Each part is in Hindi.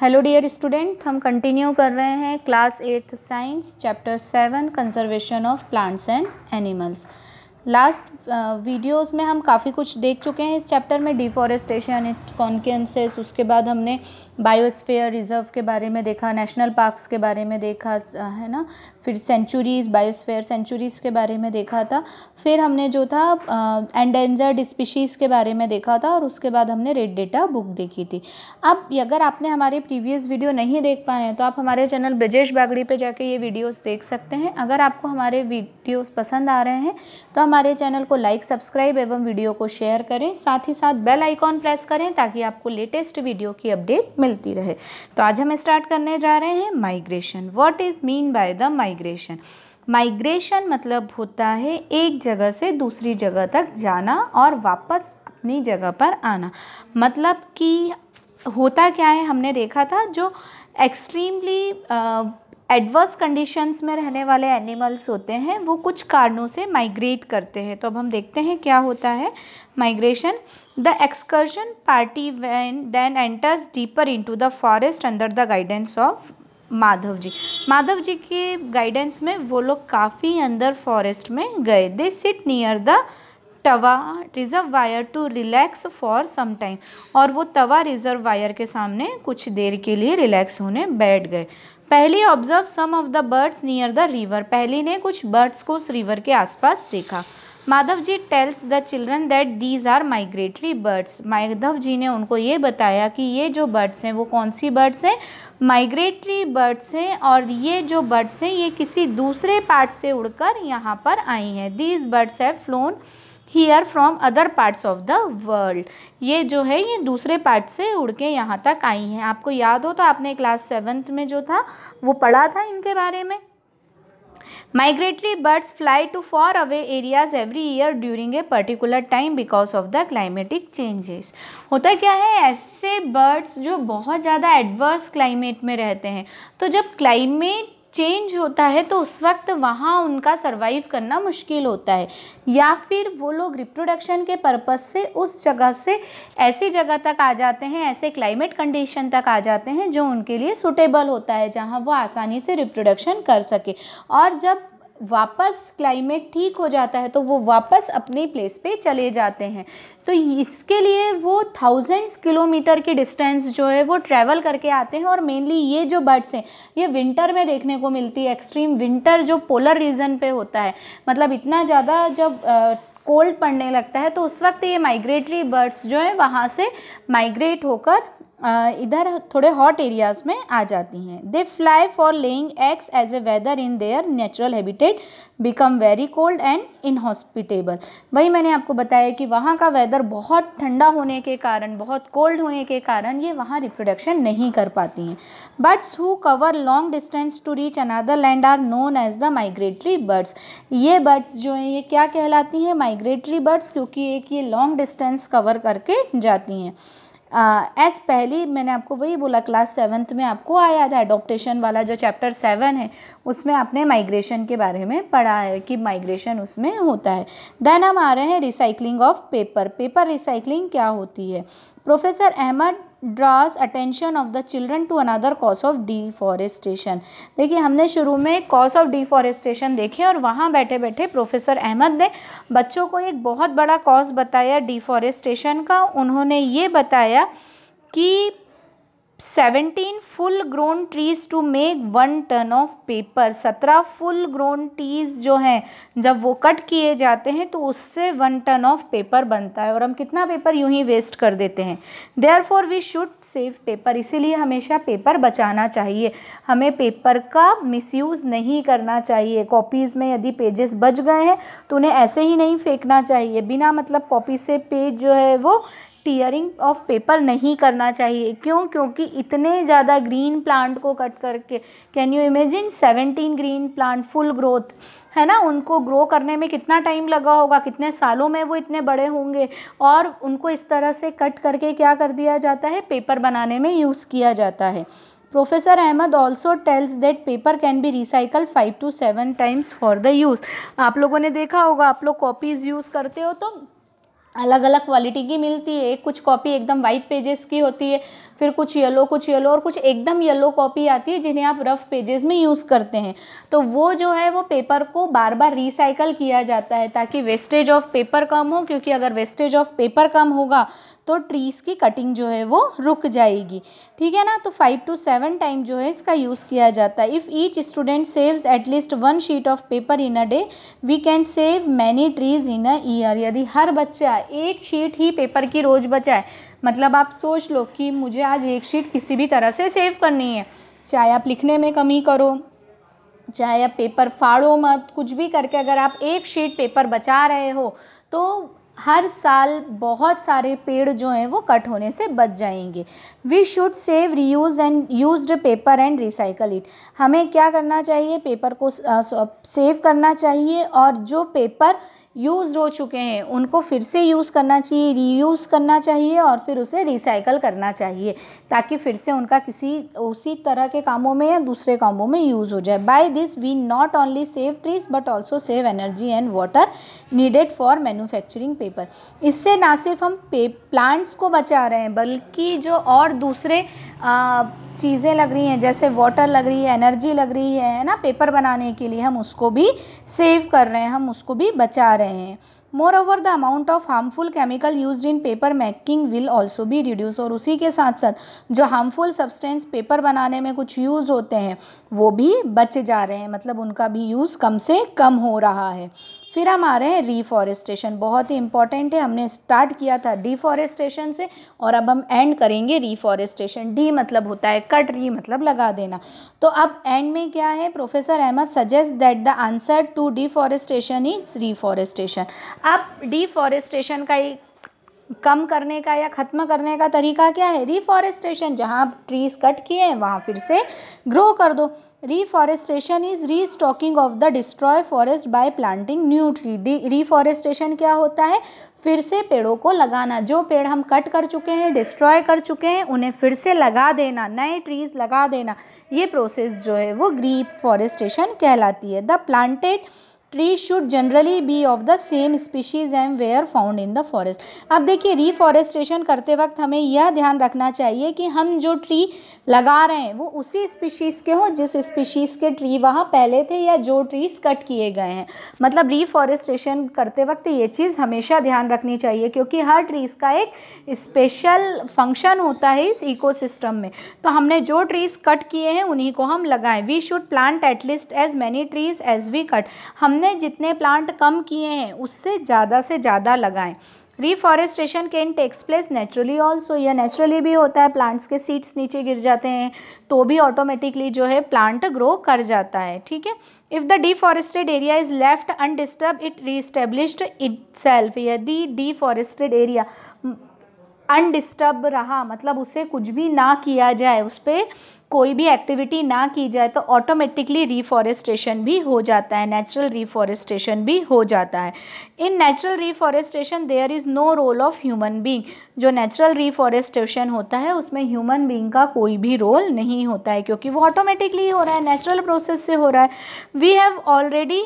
हेलो डियर स्टूडेंट हम कंटिन्यू कर रहे हैं class eighth science chapter seven conservation of plants and animals last videos uh, में हम काफ़ी कुछ देख चुके हैं इस चैप्टर में डिफॉरेस्टेशन कॉन्केंसेस उसके बाद हमने बायोस्फेयर रिजर्व के बारे में देखा नेशनल पार्क्स के बारे में देखा है ना फिर सेंचुरीज़ बायोस्फेयर सेंचुरीज़ के बारे में देखा था फिर हमने जो था एंडेंजर्ड स्पीशीज़ के बारे में देखा था और उसके बाद हमने रेड डेटा बुक देखी थी अब अगर आपने हमारे प्रीवियस वीडियो नहीं देख पाए हैं तो आप हमारे चैनल ब्रजेश बागड़ी पर जाके ये वीडियोज़ देख सकते हैं अगर आपको हमारे वीडियोज़ पसंद आ रहे हैं तो हम हमारे चैनल को लाइक सब्सक्राइब एवं वीडियो को शेयर करें साथ ही साथ बेल आइकॉन प्रेस करें ताकि आपको लेटेस्ट वीडियो की अपडेट मिलती रहे तो आज हम स्टार्ट करने जा रहे हैं migration what is mean by the migration migration मतलब होता है एक जगह से दूसरी जगह तक जाना और वापस अपनी जगह पर आना मतलब कि होता क्या है हमने देखा था जो एक्सट्रीमली एडवर्स कंडीशंस में रहने वाले एनिमल्स होते हैं वो कुछ कारणों से माइग्रेट करते हैं तो अब हम देखते हैं क्या होता है migration the excursion party when then enters deeper into the forest under the guidance of Madhav ji Madhav ji के गाइडेंस में वो लोग काफ़ी अंदर फॉरेस्ट में गए they sit near the Tawa reservoir to relax for some time और वो तवा रिजर्व वायर के सामने कुछ देर के लिए रिलैक्स होने बैठ गए Paheli observe some of the birds near the river Paheli ने कुछ बर्ड्स को उस रिवर के आसपास देखा Madhav ji tells the children that these are migratory birds Madhav ji ने उनको ये बताया कि ये जो बर्ड्स हैं वो कौन सी बर्ड्स हैं माइग्रेटरी बर्ड्स हैं और ये जो बर्ड्स हैं ये किसी दूसरे पार्ट से उड़कर यहाँ पर आई हैं these birds have flown here from other parts of the world ये जो है ये दूसरे पार्ट से उड़ के यहाँ तक आई हैं आपको याद हो तो आपने क्लास सेवन्थ में जो था वो पढ़ा था इनके बारे में migratory birds fly to far away areas every year during a particular time because of the climatic changes होता क्या है ऐसे बर्ड्स जो बहुत ज़्यादा एडवर्स क्लाइमेट में रहते हैं तो जब क्लाइमेट चेंज होता है तो उस वक्त वहाँ उनका सर्वाइव करना मुश्किल होता है या फिर वो लोग रिप्रोडक्शन के पर्पज़ से उस जगह से ऐसी जगह तक आ जाते हैं ऐसे क्लाइमेट कंडीशन तक आ जाते हैं जो उनके लिए सुटेबल होता है जहाँ वो आसानी से रिप्रोडक्शन कर सके और जब वापस क्लाइमेट ठीक हो जाता है तो वो वापस अपने प्लेस पे चले जाते हैं तो इसके लिए वो थाउजेंड्स किलोमीटर की डिस्टेंस जो है वो ट्रैवल करके आते हैं और मेनली ये जो बर्ड्स हैं ये विंटर में देखने को मिलती है एक्सट्रीम विंटर जो पोलर रीजन पे होता है मतलब इतना ज़्यादा जब आ, कोल्ड पड़ने लगता है तो उस वक्त ये माइग्रेटरी बर्ड्स जो है वहाँ से माइग्रेट होकर इधर थोड़े हॉट एरियाज़ में आ जाती हैं they fly for laying eggs as a weather in their natural habitat become very cold and inhospitable वही मैंने आपको बताया कि वहाँ का वेदर बहुत ठंडा होने के कारण बहुत कोल्ड होने के कारण ये वहाँ रिप्रोडक्शन नहीं कर पाती हैं birds who cover long distance to reach another land are known as the migratory birds ये बर्ड्स जो हैं ये क्या कहलाती हैं माइग्रेटरी बर्ड्स क्योंकि एक ये लॉन्ग डिस्टेंस कवर करके जाती हैं एस पहली मैंने आपको वही बोला क्लास सेवन्थ में आपको आया था एडोप्टेशन वाला जो चैप्टर सेवन है उसमें आपने माइग्रेशन के बारे में पढ़ा है कि माइग्रेशन उसमें होता है देन हम आ रहे हैं recycling of paper paper recycling क्या होती है professor Ahmad draws attention of the children to another cause of deforestation देखिए हमने शुरू में कॉज ऑफ डिफॉरेस्टेशन देखे और वहाँ बैठे बैठे प्रोफेसर अहमद ने बच्चों को एक बहुत बड़ा कॉज बताया डिफॉरेस्टेशन का उन्होंने ये बताया कि seventeen full grown trees to make one ton of paper सत्रह फुल ग्रोन ट्रीज जो हैं जब वो कट किए जाते हैं तो उससे वन टन ऑफ पेपर बनता है और हम कितना पेपर यूं ही वेस्ट कर देते हैं therefore we should save paper इसीलिए हमेशा पेपर बचाना चाहिए हमें पेपर का मिसयूज़ नहीं करना चाहिए कॉपीज़ में यदि पेजेस बच गए हैं तो उन्हें ऐसे ही नहीं फेंकना चाहिए बिना मतलब कॉपी से पेज जो है वो टीयरिंग ऑफ पेपर नहीं करना चाहिए क्यों क्योंकि इतने ज़्यादा ग्रीन प्लांट को कट करके can you imagine seventeen green plant full growth है ना उनको ग्रो करने में कितना टाइम लगा होगा कितने सालों में वो इतने बड़े होंगे और उनको इस तरह से कट करके क्या कर दिया जाता है पेपर बनाने में यूज़ किया जाता है professor Ahmad also tells that paper can be recycle five to seven times for the use आप लोगों ने देखा होगा आप लोग कॉपीज़ यूज़ करते हो तो अलग अलग क्वालिटी की मिलती है कुछ कॉपी एकदम वाइट पेजेस की होती है फिर कुछ येलो कुछ येलो और कुछ एकदम येलो कॉपी आती है जिन्हें आप रफ़ पेजेस में यूज़ करते हैं तो वो जो है वो पेपर को बार बार रिसाइकल किया जाता है ताकि वेस्टेज ऑफ पेपर कम हो क्योंकि अगर वेस्टेज ऑफ पेपर कम होगा तो ट्रीज़ की कटिंग जो है वो रुक जाएगी ठीक है ना तो फाइव टू सेवन टाइम जो है इसका यूज़ किया जाता है if each student saves at least one sheet of paper in a day we can save many trees in a year यदि हर बच्चा एक शीट ही पेपर की रोज़ बचाए मतलब आप सोच लो कि मुझे आज एक शीट किसी भी तरह से सेव करनी है चाहे आप लिखने में कमी करो चाहे आप पेपर फाड़ो मत कुछ भी करके अगर आप एक शीट पेपर बचा रहे हो तो हर साल बहुत सारे पेड़ जो हैं वो कट होने से बच जाएंगे we should save reuse and use paper and recycle it हमें क्या करना चाहिए पेपर को सेव करना चाहिए और जो पेपर यूज हो चुके हैं उनको फिर से यूज़ करना चाहिए रीयूज़ करना चाहिए और फिर उसे रिसाइकल करना चाहिए ताकि फिर से उनका किसी उसी तरह के कामों में या दूसरे कामों में यूज़ हो जाए by this we not only save trees but also save energy and water needed for manufacturing paper इससे ना सिर्फ हम पे प्लांट्स को बचा रहे हैं बल्कि जो और दूसरे चीज़ें लग रही हैं जैसे वाटर लग रही है एनर्जी लग रही है है ना पेपर बनाने के लिए हम उसको भी सेव कर रहे हैं हम उसको भी बचा रहे हैं moreover the amount of harmful chemical use in paper making will also भी रिड्यूस और उसी के साथ साथ जो हार्मफुल सब्सटेंस पेपर बनाने में कुछ यूज़ होते हैं वो भी बच जा रहे हैं मतलब उनका भी यूज़ कम से कम हो रहा है फिर हम आ रहे हैं रिफॉरेस्टेशन बहुत ही इंपॉर्टेंट है हमने स्टार्ट किया था डिफॉरेस्टेशन से और अब हम एंड करेंगे रिफॉरेस्टेशन डी मतलब होता है कट री मतलब लगा देना तो अब एंड में क्या है professor Ahmad suggest that the answer to deforestation is reforestation अब डिफॉरेस्टेशन का एक कम करने का या ख़त्म करने का तरीका क्या है रिफॉरेस्टेशन जहाँ ट्रीज कट किए हैं वहाँ फिर से ग्रो कर दो reforestation is restocking of the destroy forest by planting new tree reforestation क्या होता है फिर से पेड़ों को लगाना जो पेड़ हम कट कर चुके हैं डिस्ट्रॉय कर चुके हैं उन्हें फिर से लगा देना नए ट्रीज़ लगा देना ये प्रोसेस जो है वो ग्रीप फॉरेस्टेशन कहलाती है the planted tree should generally be of the same species and were found in the forest अब देखिए रिफॉरेस्टेशन करते वक्त हमें यह ध्यान रखना चाहिए कि हम जो ट्री लगा रहे हैं वो उसी स्पीशीज़ के हों जिस स्पीशीज़ के ट्री वहाँ पहले थे या जो ट्रीज कट किए गए हैं मतलब रिफॉरेस्टेशन करते वक्त ये चीज़ हमेशा ध्यान रखनी चाहिए क्योंकि हर ट्रीज़ का एक स्पेशल फंक्शन होता है इस इकोसिस्टम में तो हमने जो ट्रीज़ कट किए हैं उन्हीं को हम लगाएं we should plant at least as many trees as we cut हमने हमने जितने प्लांट कम किए हैं उससे ज़्यादा से ज़्यादा लगाएं reforestation can takes place naturally also यह नेचुरली भी होता है प्लांट्स के सीड्स नीचे गिर जाते हैं तो भी ऑटोमेटिकली जो है प्लांट ग्रो कर जाता है ठीक है if the deforested area is left undisturb it reestablished itself यदि डिफॉरेस्टेड एरिया अनडिस्टर्ब रहा मतलब उसे कुछ भी ना किया जाए उस पर कोई भी एक्टिविटी ना की जाए तो ऑटोमेटिकली रिफॉरेस्टेशन भी हो जाता है नेचुरल रिफॉरेस्टेशन भी हो जाता है in natural reforestation there is no role of human being जो नेचुरल रिफॉरेस्टेशन होता है उसमें ह्यूमन बींग का कोई भी रोल नहीं होता है क्योंकि वो ऑटोमेटिकली हो रहा है नेचुरल प्रोसेस से हो रहा है we have already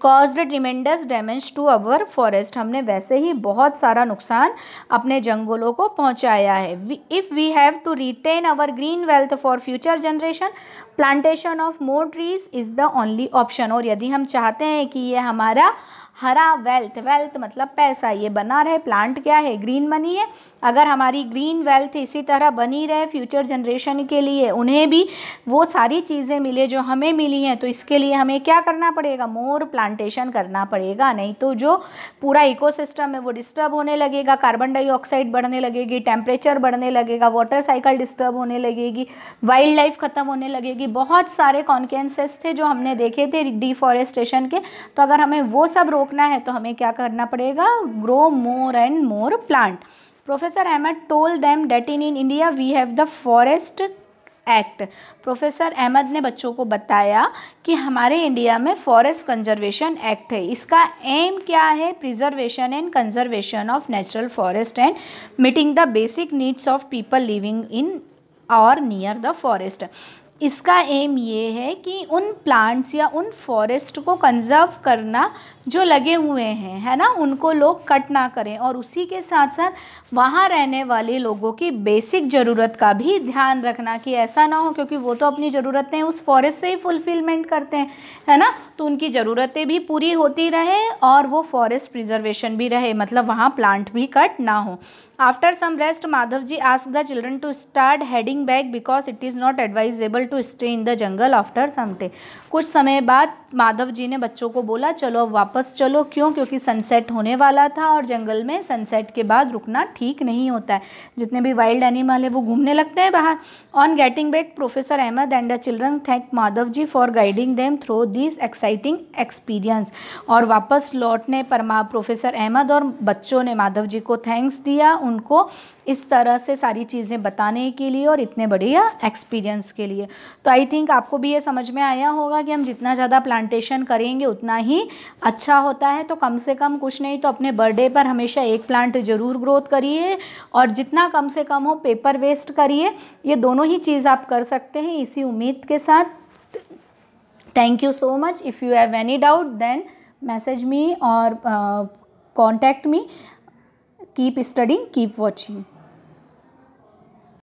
caused tremendous damage to our forest हमने वैसे ही बहुत सारा नुकसान अपने जंगलों को पहुंचाया है if we have to retain our green wealth for future generation plantation of more trees is the only option और यदि हम चाहते हैं कि ये हमारा हरा वेल्थ वेल्थ मतलब पैसा ये बना रहे प्लांट क्या है ग्रीन मनी है अगर हमारी ग्रीन वेल्थ इसी तरह बनी रहे फ्यूचर जनरेशन के लिए उन्हें भी वो सारी चीज़ें मिले जो हमें मिली हैं तो इसके लिए हमें क्या करना पड़ेगा मोर प्लांटेशन करना पड़ेगा नहीं तो जो पूरा इकोसिस्टम है वो डिस्टर्ब होने लगेगा कार्बन डाइऑक्साइड बढ़ने लगेगी टेम्परेचर बढ़ने लगेगा वाटर साइकिल डिस्टर्ब होने लगेगी वाइल्ड लाइफ ख़त्म होने लगेगी बहुत सारे कॉन्केंसेस थे जो हमने देखे थे डिफॉरेस्टेशन के तो अगर हमें वो सब रोकना है तो हमें क्या करना पड़ेगा grow more and more plant professor Ahmad told them that in in India we have the forest act professor Ahmad ने बच्चों को बताया कि हमारे इंडिया में फॉरेस्ट कंजर्वेशन एक्ट है इसका एम क्या है preservation and conservation of natural forest and meeting the basic needs of people living in और नियर द फॉरेस्ट इसका एम ये है कि उन प्लांट्स या उन फॉरेस्ट को कंजर्व करना जो लगे हुए हैं है ना उनको लोग कट ना करें और उसी के साथ साथ वहाँ रहने वाले लोगों की बेसिक ज़रूरत का भी ध्यान रखना कि ऐसा ना हो क्योंकि वो तो अपनी ज़रूरतें उस फॉरेस्ट से ही फुलफ़िलमेंट करते हैं है ना तो उनकी ज़रूरतें भी पूरी होती रहे और वो फॉरेस्ट प्रिजर्वेशन भी रहे मतलब वहाँ प्लांट भी कट ना हो after some rest Madhav ji ask the children to start heading back because it is not advisable to stay in the jungle after sometime कुछ समय बाद माधव जी ने बच्चों को बोला चलो अब वापस चलो क्यों क्योंकि सनसेट होने वाला था और जंगल में सनसेट के बाद रुकना ठीक नहीं होता है जितने भी वाइल्ड एनिमल है वो घूमने लगते हैं बाहर on getting back professor Ahmad and the children thank Madhav ji for guiding them through this exciting experience और वापस लौटने पर प्रोफेसर अहमद और बच्चों ने माधव जी को थैंक्स दिया उनको इस तरह से सारी चीज़ें बताने के लिए और इतने बढ़िया एक्सपीरियंस के लिए तो आई थिंक आपको भी ये समझ में आया होगा कि हम जितना ज़्यादा प्लांटेशन करेंगे उतना ही अच्छा होता है तो कम से कम कुछ नहीं तो अपने बर्थडे पर हमेशा एक प्लांट ज़रूर ग्रोथ करिए और जितना कम से कम हो पेपर वेस्ट करिए ये दोनों ही चीज़ आप कर सकते हैं इसी उम्मीद के साथ thank you so much if you have any doubt then message me और contact me keep studying keep watching